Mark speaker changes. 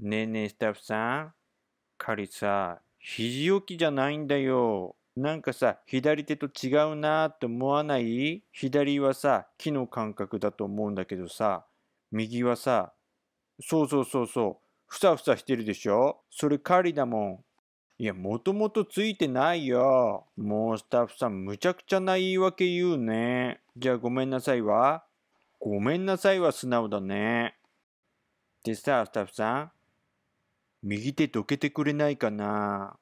Speaker 1: ねえねえスタッフさん。彼さ、肘置きじゃないんだよ。なんかさ、左手と違うなーって思わない左はさ、木の感覚だと思うんだけどさ、右はさ、そうそうそうそう、ふさふさしてるでしょそれ狩りだもん。いや、もともとついてないよ。もうスタッフさん、むちゃくちゃな言い訳言うね。じゃあごめんなさいはごめんなさいは素直だね。でさ、スタッフさん、右手どけてくれないかな